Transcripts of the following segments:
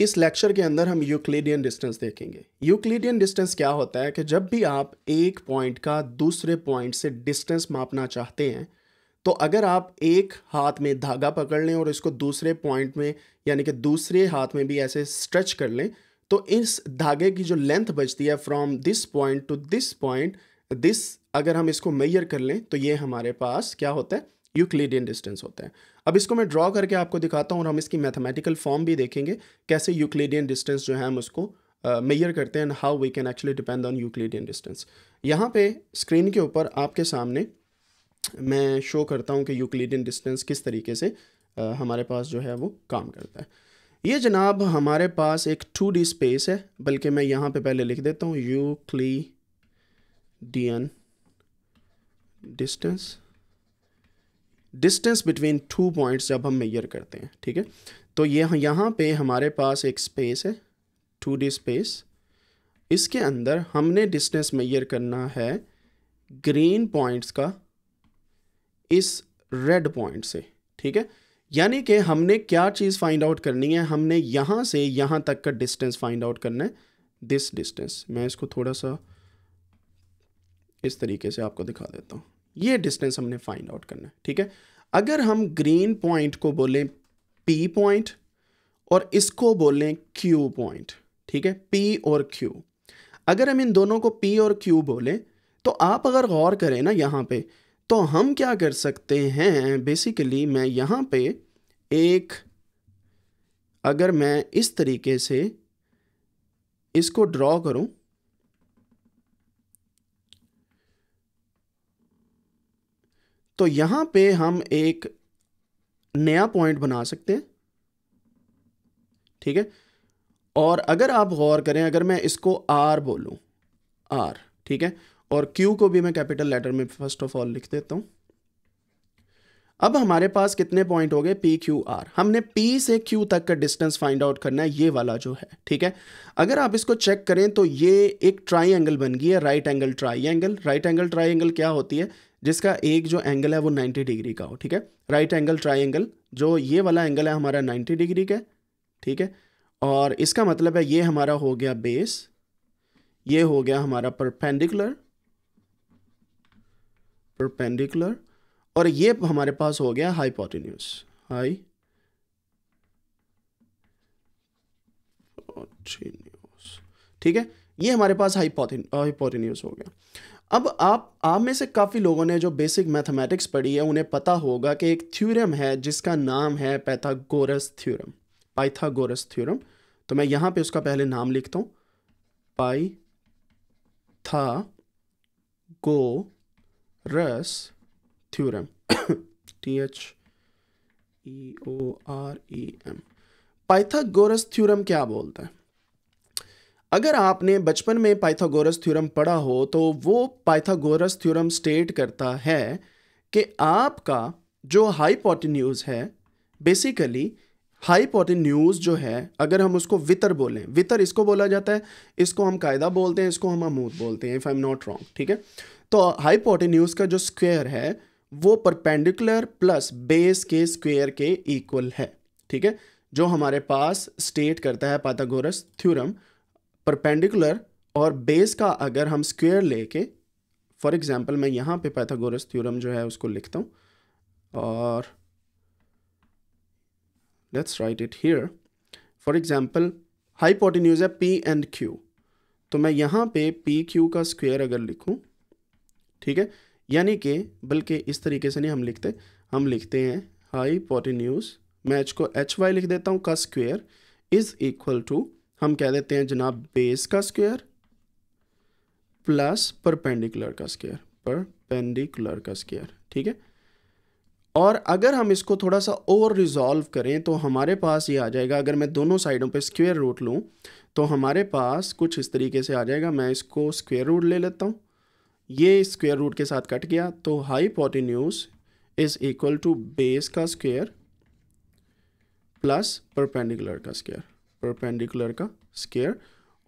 इस लेक्चर के अंदर हम यूक्लिडियन डिस्टेंस देखेंगे यूक्लिडियन डिस्टेंस क्या होता है कि जब भी आप एक पॉइंट का दूसरे पॉइंट से डिस्टेंस मापना चाहते हैं तो अगर आप एक हाथ में धागा पकड़ लें और इसको दूसरे पॉइंट में यानी कि दूसरे हाथ में भी ऐसे स्ट्रेच कर लें तो इस धागे की जो लेंथ बचती है from this point to this point this अगर हम इसको मैयर कर लें तो ये हमारे पास क्या होता है यूक्लिडियन डिस्टेंस होते हैं अब इसको मैं ड्रॉ करके आपको दिखाता हूँ और हम इसकी मैथमेटिकल फॉर्म भी देखेंगे कैसे यूक्लिडियन डिस्टेंस जो है हम उसको मेयर uh, करते हैं and how we can actually depend on Euclidean distance यहाँ पे स्क्रीन के ऊपर आपके सामने मैं शो करता हूँ कि यूक्लिडियन डिस्टेंस किस तरीके से uh, हमारे पास जो है वो काम करता है ये जनाब हमारे पास एक टू डी स्पेस है बल्कि मैं यहाँ पे पहले लिख देता हूँ Euclidean distance distance between two points जब हम मेयर करते हैं ठीक है तो ये यह, यहाँ पे हमारे पास एक स्पेस है टू डी स्पेस इसके अंदर हमने डिस्टेंस मेयर करना है ग्रीन पॉइंट्स का इस रेड पॉइंट से ठीक है यानी कि हमने क्या चीज़ फाइंड आउट करनी है हमने यहाँ से यहाँ तक का डिस्टेंस फाइंड आउट करना है दिस डिस्टेंस मैं इसको थोड़ा सा इस तरीके से आपको दिखा देता हूँ ये डिस्टेंस हमने फाइंड आउट करना है ठीक है अगर हम ग्रीन पॉइंट को बोलें पी पॉइंट और इसको बोलें क्यू पॉइंट ठीक है पी और क्यू अगर हम इन दोनों को पी और क्यू बोलें तो आप अगर गौर करें ना यहाँ पे तो हम क्या कर सकते हैं बेसिकली मैं यहाँ पे एक अगर मैं इस तरीके से इसको ड्रॉ करूँ तो यहां पे हम एक नया पॉइंट बना सकते हैं ठीक है और अगर आप गौर करें अगर मैं इसको आर बोलूं आर ठीक है और क्यू को भी मैं कैपिटल लेटर में फर्स्ट ऑफ ऑल लिख देता हूं अब हमारे पास कितने पॉइंट हो गए पी क्यू आर हमने P से Q तक का डिस्टेंस फाइंड आउट करना है ये वाला जो है ठीक है अगर आप इसको चेक करें तो ये एक ट्राई एंगल बन गई है right angle triangle right angle triangle क्या होती है जिसका एक जो एंगल है वो 90 डिग्री का हो ठीक है राइट एंगल ट्राई एंगल जो ये वाला एंगल है हमारा नाइन्टी डिग्री का ठीक है और इसका मतलब है ये हमारा हो गया बेस ये हो गया हमारा परपेंडिकुलर परपेंडिकुलर और ये हमारे पास हो गया हाइपोटेन्यूज हाई ठीक है ये हमारे पास हाइपोटेन्यूज हो गया अब आप आप में से काफ़ी लोगों ने जो बेसिक मैथमेटिक्स पढ़ी है उन्हें पता होगा कि एक थ्योरम है जिसका नाम है पैथागोरस थ्योरम पाइथागोरस थ्योरम तो मैं यहाँ पे उसका पहले नाम लिखता हूँ पाई था गो रस theorem t h E O R E M Pythagoras theorem क्या बोलता है अगर आपने बचपन में पाइथागोरस थ्योरम पढ़ा हो तो वो पाइथागोरस थ्योरम स्टेट करता है कि आपका जो हाइपोटेन्यूज है बेसिकली हाइपोटेन्यूज जो है अगर हम उसको वितर बोलें वितर इसको बोला जाता है इसको हम कायदा बोलते हैं इसको हम अमूद बोलते हैं if I am not wrong ठीक है तो हाइपोटेन्यूज का जो स्क्वेयर है वो परपेंडिकुलर प्लस बेस के स्क्वेयर के इक्वल है ठीक है जो हमारे पास स्टेट करता है पाथागोरस थ्योरम परपेंडिकुलर और बेस का अगर हम स्क्वेयर लेके फॉर एग्जांपल मैं यहाँ पे पाथागोरस थ्योरम जो है उसको लिखता हूँ और let's write it here for example hypotenuse है पी एंड क्यू तो मैं यहाँ पे पी क्यू का स्क्वेयर अगर लिखूँ ठीक है यानी कि बल्कि इस तरीके से नहीं हम लिखते हम लिखते हैं हाई पोटिन्यूज मैं एच को एच वाई लिख देता हूँ का स्क्वेयर इज इक्वल टू हम कह देते हैं जनाब बेस का स्क्वेयर प्लस परपेंडिकुलर का स्क्वेयर परपेंडिकुलर का स्क्वेयर ठीक है और अगर हम इसको थोड़ा सा ओवर रिजॉल्व करें तो हमारे पास ये आ जाएगा अगर मैं दोनों साइडों पे स्क्वेयर रूट लूँ तो हमारे पास कुछ इस तरीके से आ जाएगा मैं इसको स्क्वेयर रूट ले लेता हूँ ये स्क्वेयर रूट के साथ कट गया तो hypotenuse is equal to base का स्क्वेयर प्लस परपेंडिकुलर का स्क्वेयर परपेंडिकुलर का स्क्वेयर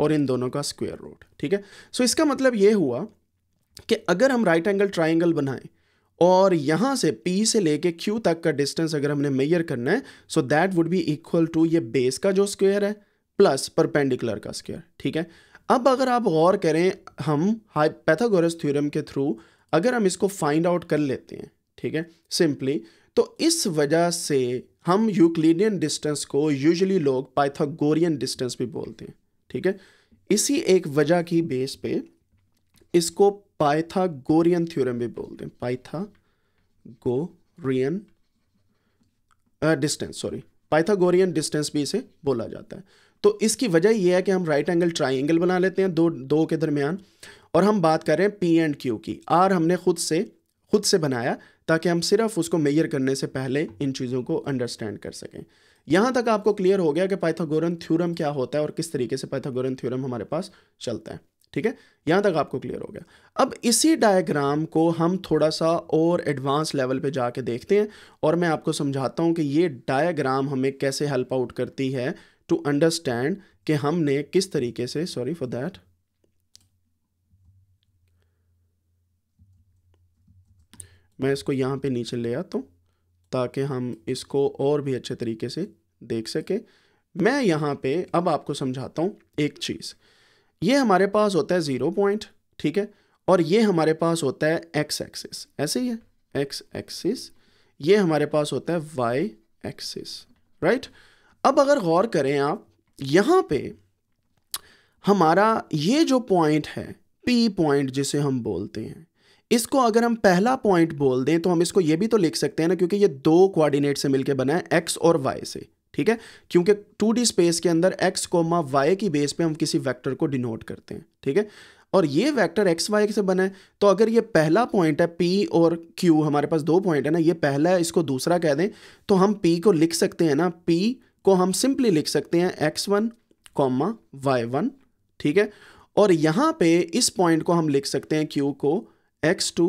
और इन दोनों का स्क्वेयर रूट ठीक है सो so, इसका मतलब ये हुआ कि अगर हम राइट एंगल ट्राइंगल बनाएं और यहाँ से P से लेके Q तक का डिस्टेंस अगर हमने मेयर करना है so that would be equal to ये बेस का जो स्क्वेयर है प्लस परपेंडिकुलर का स्क्वेयर ठीक है अब अगर आप गौर करें हम हाई पैथागोरस थ्योरम के थ्रू अगर हम इसको फाइंड आउट कर लेते हैं ठीक है सिंपली तो इस वजह से हम यूक्लिडियन डिस्टेंस को यूजुअली लोग पाइथागोरियन डिस्टेंस भी बोलते हैं ठीक है इसी एक वजह की बेस पे इसको पाइथागोरियन थ्योरम भी बोलते हैं Pythagorean distance sorry Pythagorean distance भी इसे बोला जाता है तो इसकी वजह यह है कि हम राइट एंगल ट्राइंगल बना लेते हैं दो दो के दरमियान और हम बात कर रहे हैं पी एंड क्यू की आर हमने खुद से खुद से बनाया ताकि हम सिर्फ उसको मेजर करने से पहले इन चीज़ों को अंडरस्टैंड कर सकें यहाँ तक आपको क्लियर हो गया कि पाइथागोरन थ्योरम क्या होता है और किस तरीके से पाइथागोरन थ्योरम हमारे पास चलता है ठीक है यहाँ तक आपको क्लियर हो गया अब इसी डायग्राम को हम थोड़ा सा और एडवांस लेवल पे जाके देखते हैं और मैं आपको समझाता हूँ कि ये डायग्राम हमें कैसे हेल्प आउट करती है टू अंडरस्टैंड कि हमने किस तरीके से सॉरी फॉर दैट मैं इसको यहाँ पे नीचे ले आता हूँ ताकि हम इसको और भी अच्छे तरीके से देख सके मैं यहाँ पे अब आपको समझाता हूँ एक चीज़ ये हमारे पास होता है ज़ीरो पॉइंट ठीक है और ये हमारे पास होता है एक्स एक्सिस ऐसे ही है एक्स एक्सिस ये हमारे पास होता है वाई एक्सिस राइट right? अब अगर गौर करें आप यहाँ पे हमारा ये जो पॉइंट है पी पॉइंट जिसे हम बोलते हैं इसको अगर हम पहला पॉइंट बोल दें तो हम इसको ये भी तो लिख सकते हैं ना क्योंकि ये दो कोऑर्डिनेट से मिलके बना है एक्स और वाई से ठीक है क्योंकि टू डी स्पेस के अंदर एक्स कोमा वाई की बेस पे हम किसी वेक्टर को डिनोट करते हैं ठीक है और ये वेक्टर एक्स वाई से बना है तो अगर ये पहला पॉइंट है पी और क्यू हमारे पास दो पॉइंट है ना ये पहला है इसको दूसरा कह दें तो हम पी को लिख सकते हैं ना पी को हम सिंपली लिख सकते हैं x one comma y one ठीक है और यहां पे इस पॉइंट को हम लिख सकते हैं क्यू को x two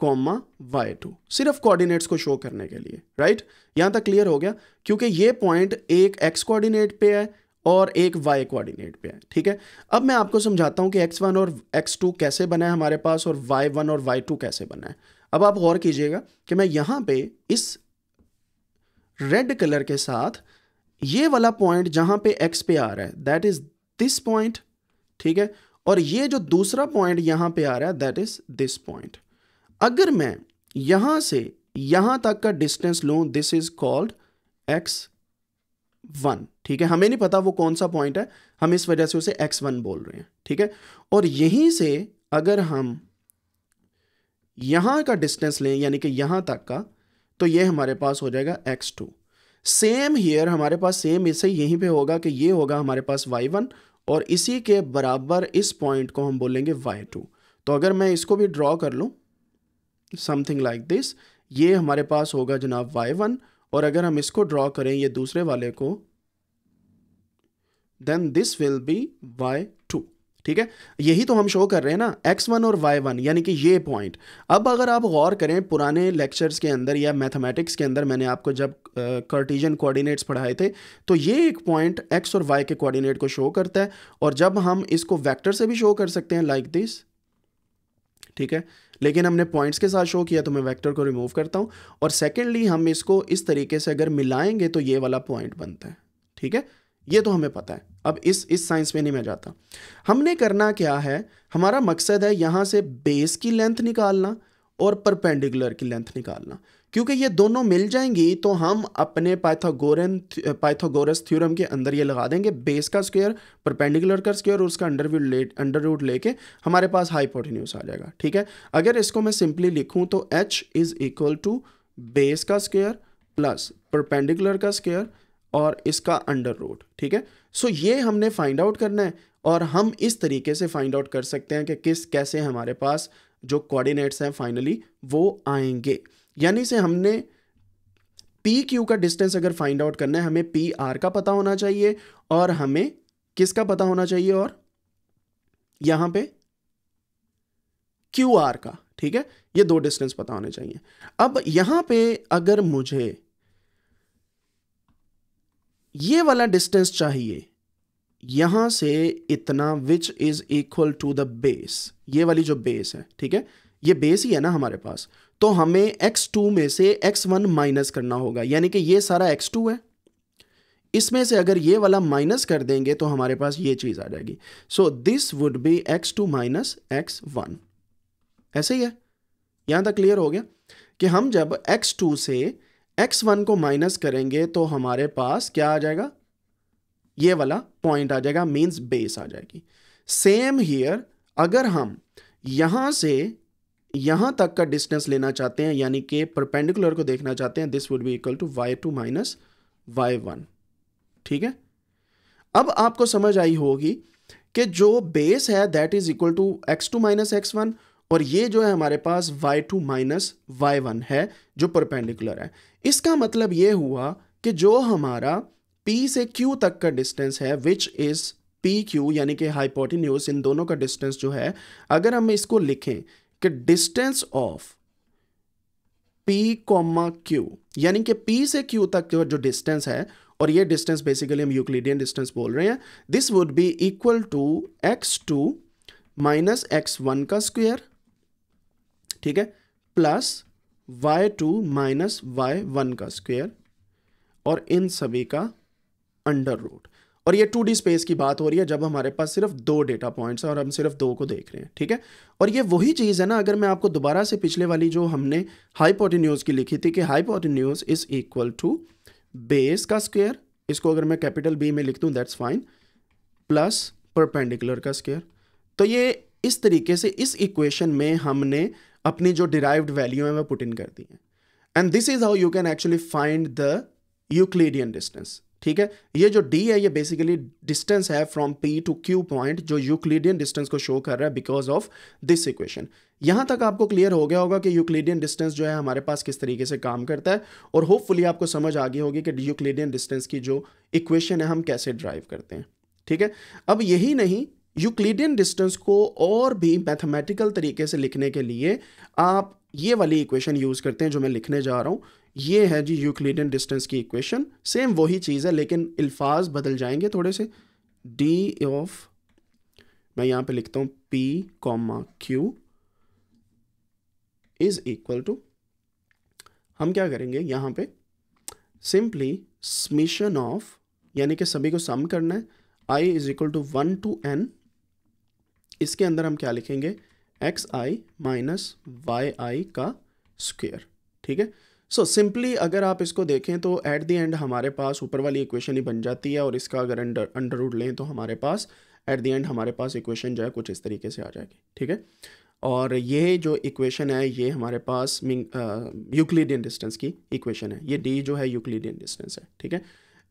comma y two सिर्फ कोऑर्डिनेट्स को शो करने के लिए राइट यहां तक क्लियर हो गया क्योंकि ये पॉइंट एक एक्स कोऑर्डिनेट पे है और एक वाई कोऑर्डिनेट पे है ठीक है अब मैं आपको समझाता हूं कि एक्स वन और एक्स टू कैसे बना है हमारे पास और वाई वन और वाई टू कैसे बना है अब आप गौर कीजिएगा कि मैं यहां पे इस रेड कलर के साथ ये वाला पॉइंट जहां पे एक्स पे आ रहा है दैट इज दिस पॉइंट ठीक है और ये जो दूसरा पॉइंट यहां पे आ रहा है दैट इज दिस पॉइंट अगर मैं यहां से यहां तक का डिस्टेंस लू this is called x one ठीक है हमें नहीं पता वो कौन सा पॉइंट है हम इस वजह से उसे एक्स वन बोल रहे हैं ठीक है और यहीं से अगर हम यहां का डिस्टेंस लें यानी कि यहां तक का तो ये हमारे पास हो जाएगा एक्स टू सेम हीयर हमारे पास सेम इसे यहीं पे होगा कि ये होगा हमारे पास वाई वन और इसी के बराबर इस पॉइंट को हम बोलेंगे वाई टू तो अगर मैं इसको भी ड्रॉ कर लूँ समथिंग लाइक दिस ये हमारे पास होगा जनाब वाई वन और अगर हम इसको ड्रॉ करें ये दूसरे वाले को then this will be y ठीक है यही तो हम शो कर रहे हैं ना एक्स वन और वाई वन यानी कि ये पॉइंट अब अगर आप गौर करें पुराने लेक्चर्स के अंदर या मैथमेटिक्स के अंदर मैंने आपको जब कर्टिजन uh, कोऑर्डिनेट्स पढ़ाए थे तो ये एक पॉइंट एक्स और वाई के कोऑर्डिनेट को शो करता है और जब हम इसको वैक्टर से भी शो कर सकते हैं लाइक like दिस ठीक है लेकिन हमने पॉइंट्स के साथ शो किया तो मैं वैक्टर को रिमूव करता हूँ और सेकेंडली हम इसको इस तरीके से अगर मिलाएंगे तो ये वाला पॉइंट बनता है ठीक है ये तो हमें पता है अब इस इस साइंस में नहीं मैं जाता हमने करना क्या है हमारा मकसद है यहाँ से बेस की लेंथ निकालना और परपेंडिकुलर की लेंथ निकालना क्योंकि ये दोनों मिल जाएंगी तो हम अपने पाइथागोरन पाइथागोरस थ्योरम के अंदर ये लगा देंगे बेस का स्क्वायर परपेंडिकुलर का स्क्वायर और उसका अंडरव्यू ले अंडर रूट लेके हमारे पास हाइपोटेन्यूस आ जाएगा ठीक है अगर इसको मैं सिंपली लिखूँ तो H is equal to base का स्क्वायर प्लस परपेंडिकुलर का स्क्वायर और इसका अंडर रूट ठीक है सो ये हमने फाइंड आउट करना है और हम इस तरीके से फाइंड आउट कर सकते हैं कि किस कैसे हमारे पास जो कोऑर्डिनेट्स हैं फाइनली वो आएंगे यानी से हमने पी क्यू का डिस्टेंस अगर फाइंड आउट करना है हमें पी आर का पता होना चाहिए और हमें किसका पता होना चाहिए और यहां पे क्यू आर का ठीक है ये दो डिस्टेंस पता होने चाहिए अब यहां पे अगर मुझे ये वाला डिस्टेंस चाहिए यहां से इतना which is equal to the base ये वाली जो बेस है ठीक है ये बेस ही है ना हमारे पास तो हमें x2 में से x1 माइनस करना होगा यानी कि ये सारा x2 है इसमें से अगर ये वाला माइनस कर देंगे तो हमारे पास ये चीज़ आ जाएगी so this would be x two minus x one ऐसे ही है यहां तक क्लियर हो गया कि हम जब एक्स टू से एक्स वन को माइनस करेंगे तो हमारे पास क्या आ जाएगा ये वाला पॉइंट आ जाएगा मीन्स बेस आ जाएगी सेम हियर अगर हम यहां से यहां तक का डिस्टेंस लेना चाहते हैं यानी कि परपेंडिकुलर को देखना चाहते हैं this would be equal to y two minus Y one ठीक है अब आपको समझ आई होगी कि जो बेस है that is equal to x two minus x one और ये जो है हमारे पास y two minus Y one है जो परपेंडिकुलर है इसका मतलब ये हुआ कि जो हमारा P से Q तक का डिस्टेंस है विच इज़ पी क्यू यानी कि हाइपोटिन्यूज इन दोनों का डिस्टेंस जो है अगर हम इसको लिखें कि distance of P comma Q यानी कि पी से क्यू तक जो डिस्टेंस है और ये डिस्टेंस बेसिकली हम यूक्लिडियन डिस्टेंस बोल रहे हैं this would be equal to x two minus x one का स्क्वेयर ठीक है plus Y two minus Y one का स्क्वेयर और इन सभी का अंडर रूट और ये टू डी स्पेस की बात हो रही है जब हमारे पास सिर्फ दो डेटा पॉइंट्स हैं और हम सिर्फ दो को देख रहे हैं ठीक है और ये वही चीज़ है ना अगर मैं आपको दोबारा से पिछले वाली जो हमने हाई की लिखी थी कि hypotenuse is equal to base का स्क्वेयर इसको अगर मैं कैपिटल बी में लिख दूँ दैट्स फाइन प्लस परपेंडिकुलर का स्क्वेयर तो ये इस तरीके से इस इक्वेशन में हमने अपनी जो डिराइव्ड वैल्यू है वह पुट इन कर दी है and this is how you can actually find the Euclidean distance ठीक है ये जो डी है ये बेसिकली डिस्टेंस है from P to Q point जो यूक्लिडियन डिस्टेंस को शो कर रहा है बिकॉज ऑफ दिस इक्वेशन यहां तक आपको क्लियर हो गया होगा कि यूक्लिडियन डिस्टेंस जो है हमारे पास किस तरीके से काम करता है और होपफुली आपको समझ आ गई होगी कि यूक्लिडियन डिस्टेंस की जो इक्वेशन है हम कैसे ड्राइव करते हैं ठीक है अब यही नहीं यूक्लिडियन डिस्टेंस को और भी मैथमेटिकल तरीके से लिखने के लिए आप ये वाली इक्वेशन यूज़ करते हैं जो मैं लिखने जा रहा हूँ ये है जी यूक्लिडियन डिस्टेंस की इक्वेशन सेम वही चीज़ है लेकिन अल्फाज बदल जाएंगे थोड़े से डी ऑफ मैं यहाँ पे लिखता हूँ P comma Q is equal to हम क्या करेंगे यहाँ पे सिंपली स्मिशन ऑफ यानी कि सभी को सम करना है I is equal to one to N इसके अंदर हम क्या लिखेंगे X I minus Y I का स्क्वेयर ठीक है सो so, सिंपली अगर आप इसको देखें तो एट द एंड हमारे पास ऊपर वाली इक्वेशन ही बन जाती है और इसका अगर अंडर अंडर रूट लें तो हमारे पास एट द एंड हमारे पास इक्वेशन जो है कुछ इस तरीके से आ जाएगी ठीक है और ये जो इक्वेशन है ये हमारे पास यूक्लिडियन डिस्टेंस की इक्वेशन है ये डी जो है यूक्लिडियन डिस्टेंस है ठीक है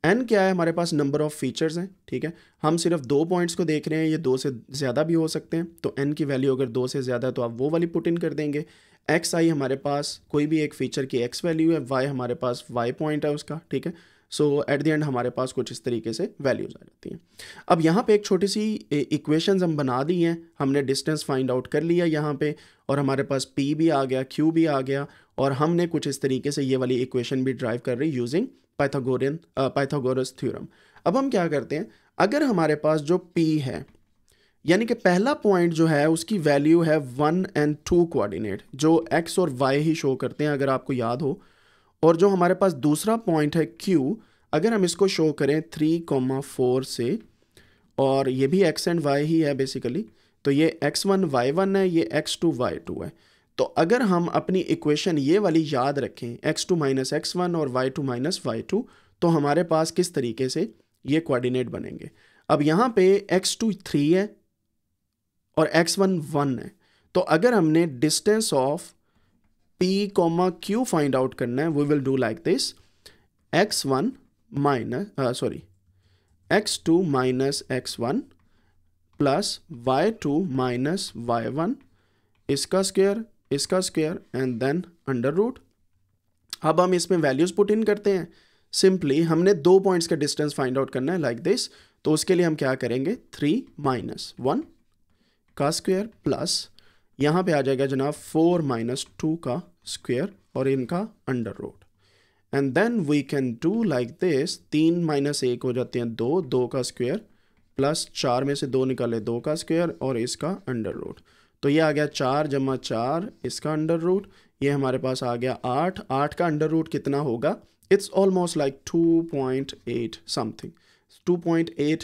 एन क्या है हमारे पास नंबर ऑफ़ फीचर्स हैं ठीक है हम सिर्फ दो पॉइंट्स को देख रहे हैं ये दो से ज़्यादा भी हो सकते हैं तो एन की वैल्यू अगर दो से ज़्यादा है तो आप वो वाली पुट इन कर देंगे एक्स आई हमारे पास कोई भी एक फ़ीचर की एक्स वैल्यू है वाई हमारे पास वाई पॉइंट है उसका ठीक है सो एट दी एंड हमारे पास कुछ इस तरीके से वैल्यूज़ आ जाती हैं अब यहाँ पे एक छोटी सी इक्वेशंस हम बना दी हैं हमने डिस्टेंस फाइंड आउट कर लिया यहाँ पे और हमारे पास पी भी आ गया क्यू भी आ गया और हमने कुछ इस तरीके से ये वाली इक्वेशन भी ड्राइव कर रही यूजिंग पाइथागोरियन पाइथागोरस थ्योरम अब हम क्या करते हैं अगर हमारे पास जो p है यानी कि पहला पॉइंट जो है उसकी वैल्यू है वन एंड टू कोऑर्डिनेट जो x और y ही शो करते हैं अगर आपको याद हो और जो हमारे पास दूसरा पॉइंट है q अगर हम इसको शो करें थ्री कोमा फोर से और ये भी x एंड y ही है बेसिकली तो ये x1 y1 है ये x2 y2 है तो अगर हम अपनी इक्वेशन ये वाली याद रखें X two minus x one और Y two minus Y two तो हमारे पास किस तरीके से ये कोऑर्डिनेट बनेंगे अब यहाँ पे एक्स टू थ्री है और एक्स वन वन है तो अगर हमने distance of P comma Q find out करना है we will do like this X one minus sorry X two minus x one plus Y two minus Y one इसका square इसका square and then under root अब हम इसमें values put in करते हैं simply हमने दो पॉइंट्स का डिस्टेंस फाइंड आउट करना है लाइक like दिस तो उसके लिए हम क्या करेंगे थ्री माइनस वन का स्क्वायर प्लस यहाँ पे आ जाएगा जनाब फोर माइनस टू का स्क्वायर और इनका under root and then we can do like this तीन माइनस एक हो जाते हैं दो दो का स्क्वायर प्लस चार में से दो निकाले दो का स्क्वायर और इसका अंडर रूट तो ये आ गया चार जमा चार इसका अंडर रूट ये हमारे पास आ गया आठ आठ का अंडर रूट कितना होगा it's almost like two point eight something two point eight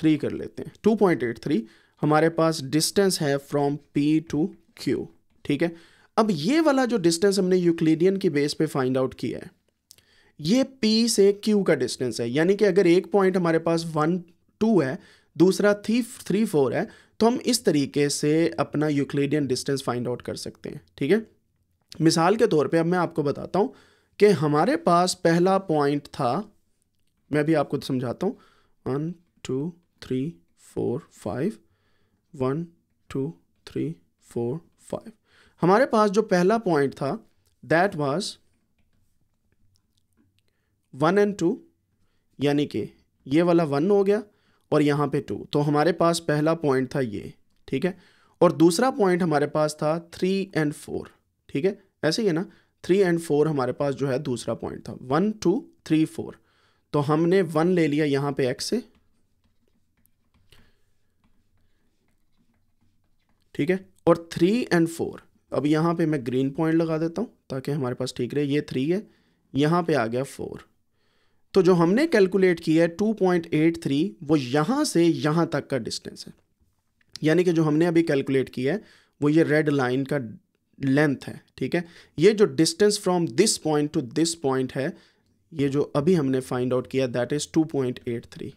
three कर लेते हैं टू पॉइंट एट थ्री हमारे पास डिस्टेंस है फ्रॉम पी टू क्यू ठीक है अब ये वाला जो डिस्टेंस हमने यूक्लिडियन की बेस पे फाइंड आउट किया है ये P से Q का डिस्टेंस है यानी कि अगर एक पॉइंट हमारे पास वन टू है दूसरा थ्री थ्री फोर है तो हम इस तरीके से अपना यूक्लिडियन डिस्टेंस फाइंड आउट कर सकते हैं ठीक है मिसाल के तौर पे अब मैं आपको बताता हूँ कि हमारे पास पहला पॉइंट था मैं भी आपको समझाता हूँ one two three four five one two three four five हमारे पास जो पहला पॉइंट था that was one and two यानी कि ये वाला वन हो गया और यहाँ पे टू तो हमारे पास पहला पॉइंट था ये ठीक है और दूसरा पॉइंट हमारे पास था थ्री एंड फोर ठीक है ऐसे ही है ना थ्री एंड फोर हमारे पास जो है दूसरा पॉइंट था वन टू थ्री फोर तो हमने वन ले लिया यहाँ पे एक्स से ठीक है और थ्री एंड फोर अब यहाँ पे मैं ग्रीन पॉइंट लगा देता हूँ ताकि हमारे पास ठीक रहे ये थ्री है यहाँ पे आ गया फोर तो जो हमने कैलकुलेट किया है 2.83 वो यहां से यहां तक का डिस्टेंस है यानी कि जो हमने अभी कैलकुलेट किया है वो ये रेड लाइन का लेंथ है ठीक है ये जो distance from this point to this point है ये जो अभी हमने फाइंड आउट किया दैट इज़ 2.83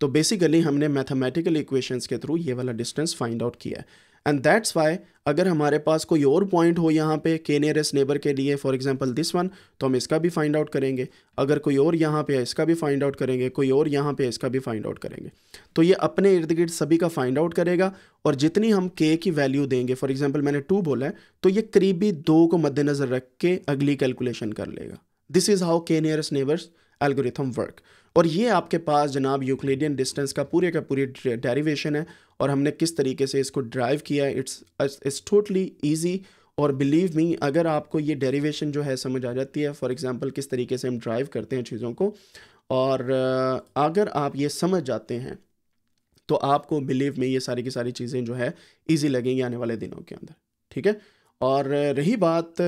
तो बेसिकली हमने मैथमेटिकल इक्वेशंस के थ्रू ये वाला डिस्टेंस फाइंड आउट किया है एंड दैट्स वाई अगर हमारे पास कोई और पॉइंट हो यहाँ पे के नियरेस्ट नेबर के लिए फॉर एग्जाम्पल दिस वन तो हम इसका भी फाइंड आउट करेंगे अगर कोई और यहाँ पे है इसका भी फाइंड आउट करेंगे कोई और यहाँ पे इसका भी फाइंड आउट करेंगे तो ये अपने इर्द गिर्द सभी का फाइंड आउट करेगा और जितनी हम के की वैल्यू देंगे फॉर एग्जाम्पल मैंने टू बोला है तो ये करीबी दो को मद्देनजर रख के अगली कैलकुलेशन कर लेगा this is how K nearest neighbours algorithm work और ये आपके पास जनाब यूक्लिडियन डिस्टेंस का पूरे का पूरी डेरिवेशन है और हमने किस तरीके से इसको ड्राइव किया इट्स इट्स टोटली ईजी और बिलीव मी अगर आपको ये डेरिवेशन जो है समझ आ जाती है फॉर एग्ज़ाम्पल किस तरीके से हम ड्राइव करते हैं चीज़ों को और अगर आप ये समझ जाते हैं तो आपको बिलीव में ये सारी की सारी चीज़ें जो है ईजी लगेंगी आने वाले दिनों के अंदर ठीक है और रही बात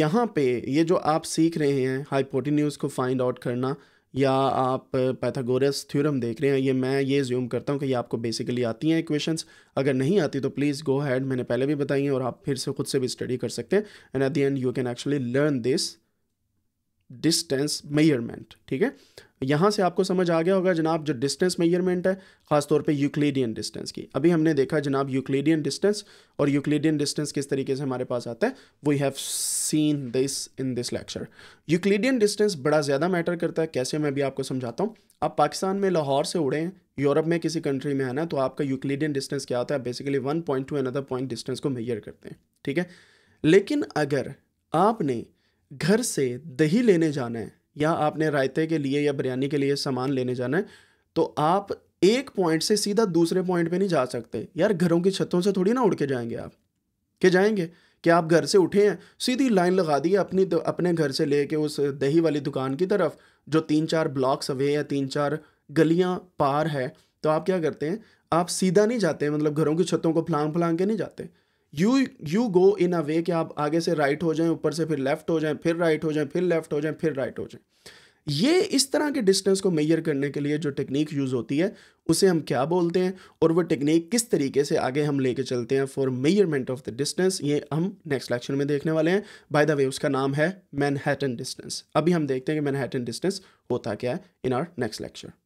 यहाँ पे ये जो आप सीख रहे हैं हाइपोटिन्यूज़ को फाइंड आउट करना या आप पैथागोरस थ्योरम देख रहे हैं ये मैं ये ज्यूम करता हूँ कि ये आपको बेसिकली आती हैं इक्वेशंस अगर नहीं आती तो प्लीज़ गो हैड मैंने पहले भी बताई हैं और आप फिर से खुद से भी स्टडी कर सकते हैं and at the end you can actually learn this distance measurement ठीक है यहाँ से आपको समझ आ गया होगा जनाब जो डिस्टेंस मेजरमेंट है खासतौर पे यूक्लिडियन डिस्टेंस की अभी हमने देखा जनाब यूक्लिडियन डिस्टेंस और यूक्लिडियन डिस्टेंस किस तरीके से हमारे पास आता है we have seen this in this lecture Euclidean distance बड़ा ज़्यादा मैटर करता है कैसे मैं भी आपको समझाता हूँ आप पाकिस्तान में लाहौर से उड़े हैं यूरोप में किसी कंट्री में है ना तो आपका यूक्लिडियन डिस्टेंस क्या होता है basically one point to another point distance को मेयर करते हैं ठीक है लेकिन अगर आपने घर से दही लेने जाना है या आपने रायते के लिए या बिरयानी के लिए सामान लेने जाना है तो आप एक पॉइंट से सीधा दूसरे पॉइंट पे नहीं जा सकते यार घरों की छतों से थोड़ी ना उड़ के जाएंगे आप के जाएंगे कि आप घर से उठे हैं सीधी लाइन लगा दी है अपनी अपने घर से लेके उस दही वाली दुकान की तरफ जो तीन चार ब्लॉक्स अवे या तीन चार गलियां पार है तो आप क्या करते हैं आप सीधा नहीं जाते मतलब घरों की छतों को फ्लांग फलांग के नहीं जाते यू यू गो इन अ वे कि आप आगे से राइट हो जाएं ऊपर से फिर लेफ्ट हो जाएं फिर राइट हो जाएं फिर लेफ्ट हो जाएं फिर राइट हो जाएं ये इस तरह के डिस्टेंस को मेजर करने के लिए जो टेक्निक यूज़ होती है उसे हम क्या बोलते हैं और वो टेक्निक किस तरीके से आगे हम लेके चलते हैं for measurement of the distance ये हम नेक्स्ट लेक्चर में देखने वाले हैं बाय द वे उसका नाम है मैनहैटन डिस्टेंस अभी हम देखते हैं कि मैनहैटन डिस्टेंस होता क्या है इन आर नेक्स्ट लेक्चर